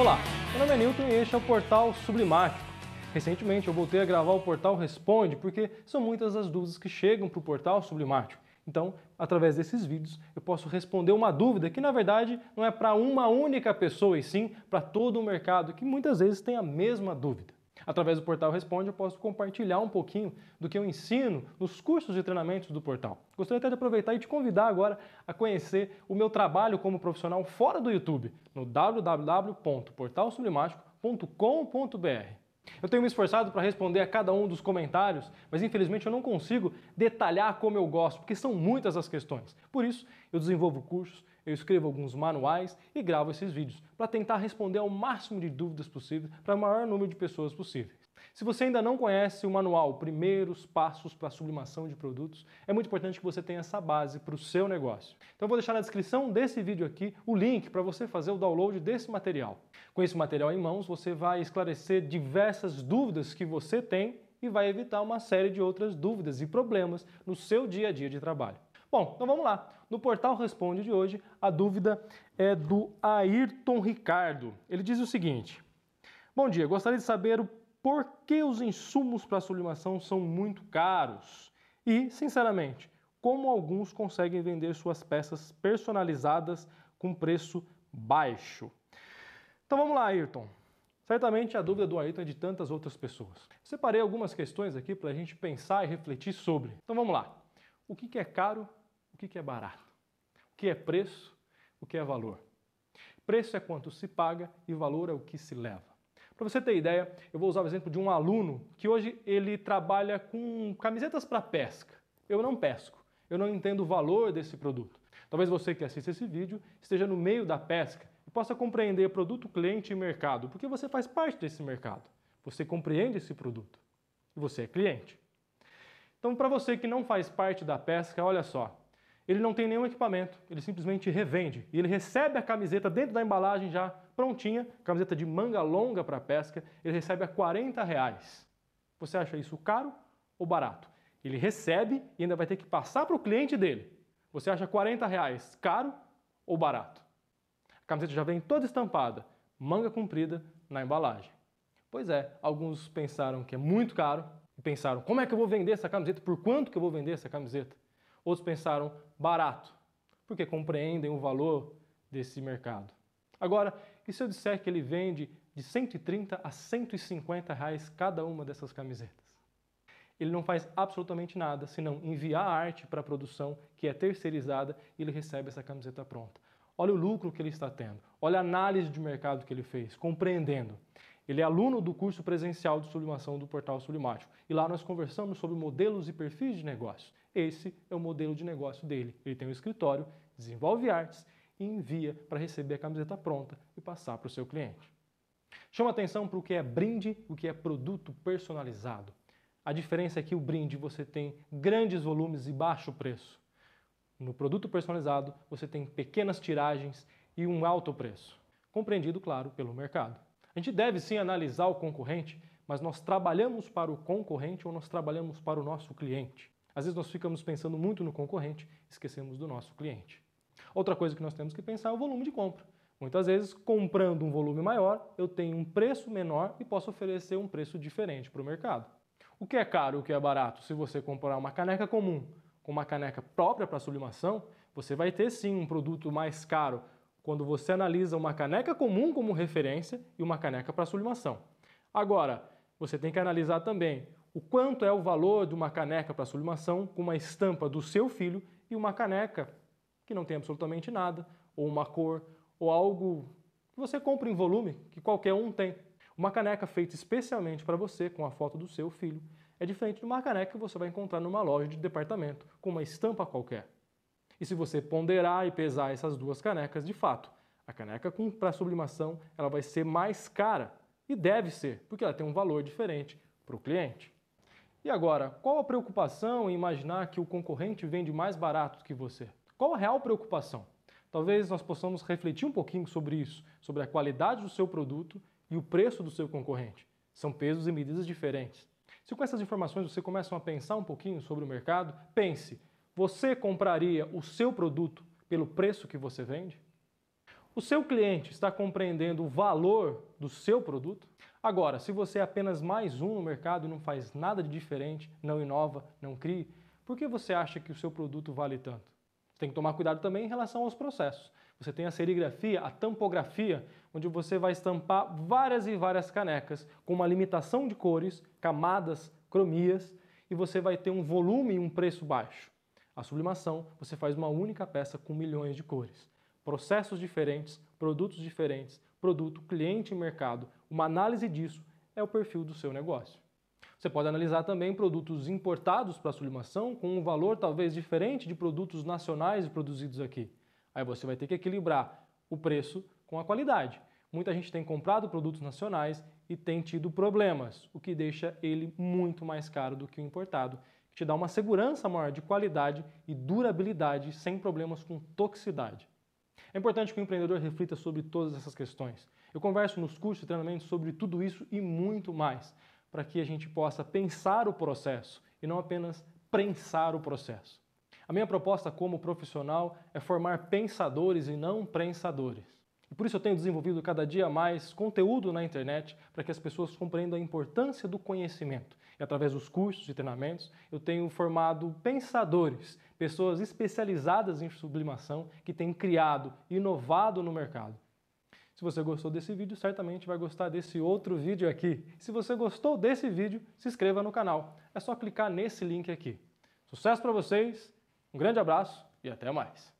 Olá, meu nome é Newton e este é o portal Sublimático. Recentemente eu voltei a gravar o portal Responde porque são muitas as dúvidas que chegam para o portal Sublimático. Então, através desses vídeos, eu posso responder uma dúvida que na verdade não é para uma única pessoa e sim para todo o mercado que muitas vezes tem a mesma dúvida. Através do portal Responde, eu posso compartilhar um pouquinho do que eu ensino nos cursos e treinamentos do portal. Gostaria até de aproveitar e te convidar agora a conhecer o meu trabalho como profissional fora do YouTube no www.portalsublimático.com.br. Eu tenho me esforçado para responder a cada um dos comentários, mas infelizmente eu não consigo detalhar como eu gosto, porque são muitas as questões. Por isso, eu desenvolvo cursos eu escrevo alguns manuais e gravo esses vídeos para tentar responder ao máximo de dúvidas possíveis para o maior número de pessoas possível. Se você ainda não conhece o manual Primeiros Passos para a Sublimação de Produtos, é muito importante que você tenha essa base para o seu negócio. Então eu vou deixar na descrição desse vídeo aqui o link para você fazer o download desse material. Com esse material em mãos, você vai esclarecer diversas dúvidas que você tem e vai evitar uma série de outras dúvidas e problemas no seu dia a dia de trabalho. Bom, então vamos lá. No portal Responde de hoje, a dúvida é do Ayrton Ricardo. Ele diz o seguinte: Bom dia, gostaria de saber o porquê os insumos para sublimação são muito caros e, sinceramente, como alguns conseguem vender suas peças personalizadas com preço baixo. Então vamos lá, Ayrton. Certamente a dúvida do Ayrton é de tantas outras pessoas. Separei algumas questões aqui para a gente pensar e refletir sobre. Então vamos lá. O que, que é caro o que é barato, o que é preço, o que é valor. Preço é quanto se paga e valor é o que se leva. Para você ter ideia, eu vou usar o exemplo de um aluno que hoje ele trabalha com camisetas para pesca. Eu não pesco, eu não entendo o valor desse produto. Talvez você que assiste esse vídeo esteja no meio da pesca e possa compreender produto, cliente e mercado, porque você faz parte desse mercado. Você compreende esse produto e você é cliente. Então, para você que não faz parte da pesca, olha só, ele não tem nenhum equipamento, ele simplesmente revende. E ele recebe a camiseta dentro da embalagem já prontinha, camiseta de manga longa para pesca, ele recebe a 40 reais. Você acha isso caro ou barato? Ele recebe e ainda vai ter que passar para o cliente dele. Você acha 40 reais caro ou barato? A camiseta já vem toda estampada, manga comprida na embalagem. Pois é, alguns pensaram que é muito caro e pensaram: como é que eu vou vender essa camiseta? Por quanto que eu vou vender essa camiseta? Outros pensaram barato, porque compreendem o valor desse mercado. Agora, e se eu disser que ele vende de 130 a 150 reais cada uma dessas camisetas? Ele não faz absolutamente nada senão enviar a arte para a produção, que é terceirizada, e ele recebe essa camiseta pronta. Olha o lucro que ele está tendo, olha a análise de mercado que ele fez, compreendendo. Ele é aluno do curso presencial de sublimação do portal Sublimático. E lá nós conversamos sobre modelos e perfis de negócios. Esse é o modelo de negócio dele. Ele tem um escritório, desenvolve artes e envia para receber a camiseta pronta e passar para o seu cliente. Chama atenção para o que é brinde e o que é produto personalizado. A diferença é que o brinde você tem grandes volumes e baixo preço. No produto personalizado, você tem pequenas tiragens e um alto preço, compreendido, claro, pelo mercado. A gente deve sim analisar o concorrente, mas nós trabalhamos para o concorrente ou nós trabalhamos para o nosso cliente? Às vezes nós ficamos pensando muito no concorrente, esquecemos do nosso cliente. Outra coisa que nós temos que pensar é o volume de compra. Muitas vezes, comprando um volume maior, eu tenho um preço menor e posso oferecer um preço diferente para o mercado. O que é caro e o que é barato? Se você comprar uma caneca comum com uma caneca própria para sublimação, você vai ter sim um produto mais caro quando você analisa uma caneca comum como referência e uma caneca para sublimação. Agora, você tem que analisar também o quanto é o valor de uma caneca para sublimação com uma estampa do seu filho e uma caneca que não tem absolutamente nada, ou uma cor, ou algo que você compra em volume, que qualquer um tem. Uma caneca feita especialmente para você, com a foto do seu filho, é diferente de uma caneca que você vai encontrar numa loja de departamento, com uma estampa qualquer. E se você ponderar e pesar essas duas canecas, de fato, a caneca para sublimação ela vai ser mais cara e deve ser, porque ela tem um valor diferente para o cliente. E agora, qual a preocupação em imaginar que o concorrente vende mais barato que você? Qual a real preocupação? Talvez nós possamos refletir um pouquinho sobre isso, sobre a qualidade do seu produto e o preço do seu concorrente. São pesos e medidas diferentes. Se com essas informações você começa a pensar um pouquinho sobre o mercado, pense você compraria o seu produto pelo preço que você vende? O seu cliente está compreendendo o valor do seu produto? Agora, se você é apenas mais um no mercado e não faz nada de diferente, não inova, não crie, por que você acha que o seu produto vale tanto? tem que tomar cuidado também em relação aos processos. Você tem a serigrafia, a tampografia, onde você vai estampar várias e várias canecas com uma limitação de cores, camadas, cromias, e você vai ter um volume e um preço baixo. A sublimação, você faz uma única peça com milhões de cores. Processos diferentes, produtos diferentes, produto, cliente e mercado. Uma análise disso é o perfil do seu negócio. Você pode analisar também produtos importados para sublimação com um valor talvez diferente de produtos nacionais produzidos aqui. Aí você vai ter que equilibrar o preço com a qualidade. Muita gente tem comprado produtos nacionais e tem tido problemas, o que deixa ele muito mais caro do que o importado te dá uma segurança maior de qualidade e durabilidade sem problemas com toxicidade. É importante que o empreendedor reflita sobre todas essas questões. Eu converso nos cursos e treinamentos sobre tudo isso e muito mais, para que a gente possa pensar o processo e não apenas prensar o processo. A minha proposta como profissional é formar pensadores e não prensadores. E por isso eu tenho desenvolvido cada dia mais conteúdo na internet para que as pessoas compreendam a importância do conhecimento. E através dos cursos e treinamentos, eu tenho formado pensadores, pessoas especializadas em sublimação que têm criado, inovado no mercado. Se você gostou desse vídeo, certamente vai gostar desse outro vídeo aqui. Se você gostou desse vídeo, se inscreva no canal. É só clicar nesse link aqui. Sucesso para vocês, um grande abraço e até mais!